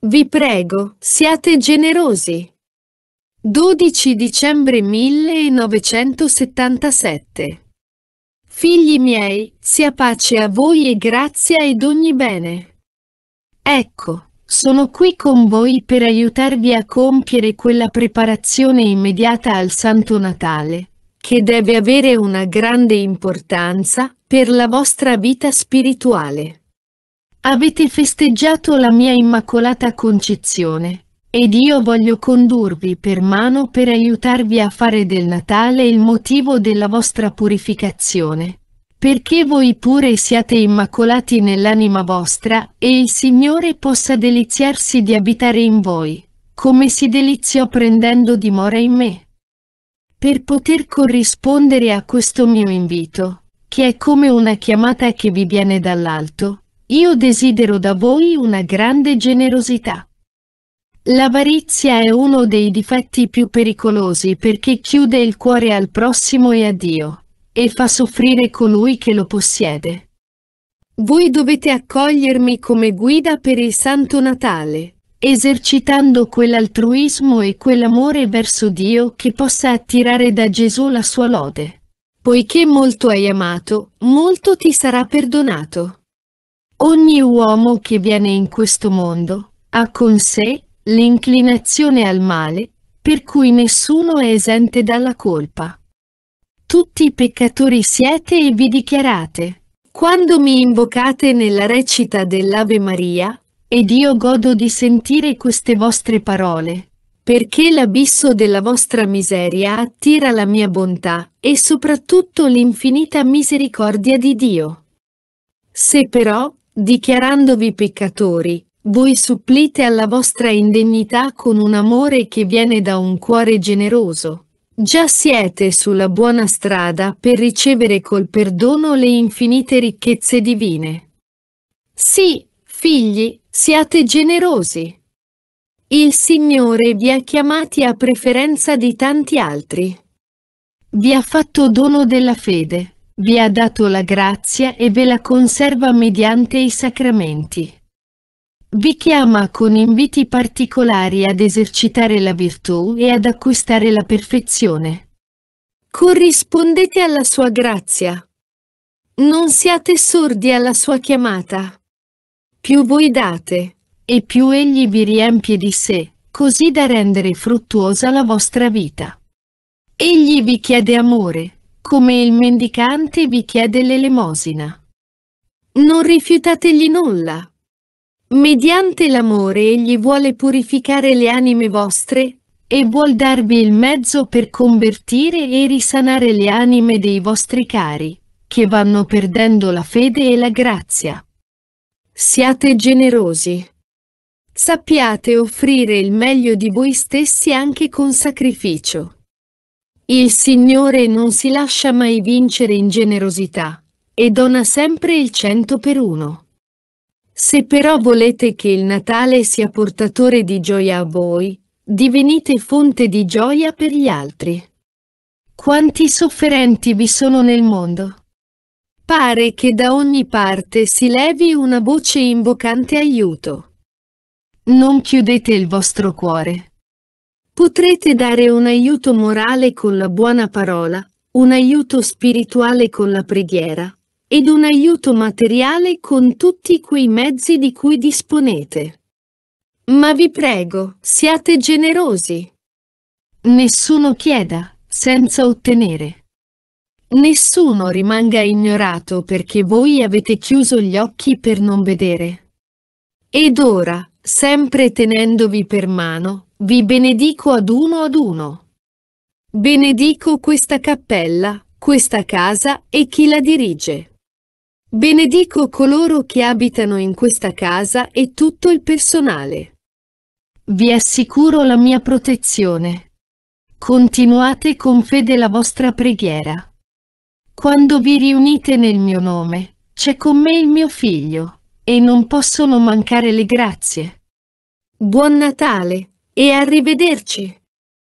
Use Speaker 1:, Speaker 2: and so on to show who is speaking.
Speaker 1: Vi prego, siate generosi. 12 dicembre 1977 Figli miei, sia pace a voi e grazia ed ogni bene. Ecco, sono qui con voi per aiutarvi a compiere quella preparazione immediata al Santo Natale, che deve avere una grande importanza per la vostra vita spirituale. Avete festeggiato la mia immacolata concezione, ed io voglio condurvi per mano per aiutarvi a fare del Natale il motivo della vostra purificazione. Perché voi pure siate immacolati nell'anima vostra, e il Signore possa deliziarsi di abitare in voi, come si deliziò prendendo dimora in me. Per poter corrispondere a questo mio invito, che è come una chiamata che vi viene dall'alto, io desidero da voi una grande generosità. L'avarizia è uno dei difetti più pericolosi perché chiude il cuore al prossimo e a Dio, e fa soffrire colui che lo possiede. Voi dovete accogliermi come guida per il Santo Natale, esercitando quell'altruismo e quell'amore verso Dio che possa attirare da Gesù la sua lode. Poiché molto hai amato, molto ti sarà perdonato. Ogni uomo che viene in questo mondo ha con sé l'inclinazione al male, per cui nessuno è esente dalla colpa. Tutti peccatori siete e vi dichiarate. Quando mi invocate nella recita dell'Ave Maria, ed io godo di sentire queste vostre parole, perché l'abisso della vostra miseria attira la mia bontà e soprattutto l'infinita misericordia di Dio. Se però dichiarandovi peccatori, voi supplite alla vostra indegnità con un amore che viene da un cuore generoso. Già siete sulla buona strada per ricevere col perdono le infinite ricchezze divine. Sì, figli, siate generosi. Il Signore vi ha chiamati a preferenza di tanti altri. Vi ha fatto dono della fede vi ha dato la grazia e ve la conserva mediante i sacramenti. Vi chiama con inviti particolari ad esercitare la virtù e ad acquistare la perfezione. Corrispondete alla sua grazia. Non siate sordi alla sua chiamata. Più voi date, e più egli vi riempie di sé, così da rendere fruttuosa la vostra vita. Egli vi chiede amore, come il mendicante vi chiede l'elemosina. Non rifiutategli nulla. Mediante l'amore egli vuole purificare le anime vostre e vuol darvi il mezzo per convertire e risanare le anime dei vostri cari, che vanno perdendo la fede e la grazia. Siate generosi. Sappiate offrire il meglio di voi stessi anche con sacrificio. Il Signore non si lascia mai vincere in generosità e dona sempre il cento per uno. Se però volete che il Natale sia portatore di gioia a voi, divenite fonte di gioia per gli altri. Quanti sofferenti vi sono nel mondo? Pare che da ogni parte si levi una voce invocante aiuto. Non chiudete il vostro cuore. Potrete dare un aiuto morale con la buona parola, un aiuto spirituale con la preghiera, ed un aiuto materiale con tutti quei mezzi di cui disponete. Ma vi prego, siate generosi. Nessuno chieda, senza ottenere. Nessuno rimanga ignorato perché voi avete chiuso gli occhi per non vedere. Ed ora, sempre tenendovi per mano, vi benedico ad uno ad uno. Benedico questa cappella, questa casa e chi la dirige. Benedico coloro che abitano in questa casa e tutto il personale. Vi assicuro la mia protezione. Continuate con fede la vostra preghiera. Quando vi riunite nel mio nome, c'è con me il mio figlio, e non possono mancare le grazie. Buon Natale e arrivederci!